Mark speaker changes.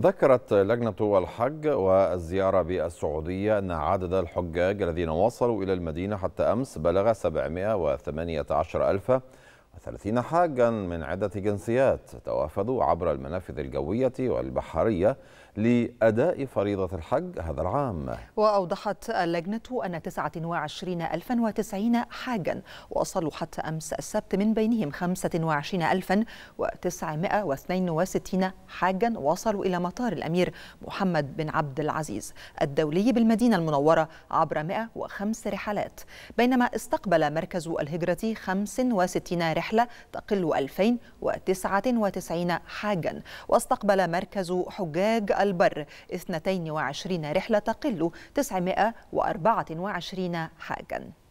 Speaker 1: ذكرت لجنة الحج والزيارة بالسعودية أن عدد الحجاج الذين وصلوا إلى المدينة حتى أمس بلغ 718 ألف 30 حاجا من عدة جنسيات توافدوا عبر المنافذ الجوية والبحرية لأداء فريضة الحج هذا العام
Speaker 2: وأوضحت اللجنة أن 29090 حاجا وصلوا حتى أمس السبت من بينهم 25962 حاجا وصلوا إلى مطار الأمير محمد بن عبد العزيز الدولي بالمدينة المنورة عبر 105 رحلات بينما استقبل مركز الهجرة 65 رحلة الرحلة تقل 2099 حاجا واستقبل مركز حجاج البر 22 رحلة تقل 924 حاجا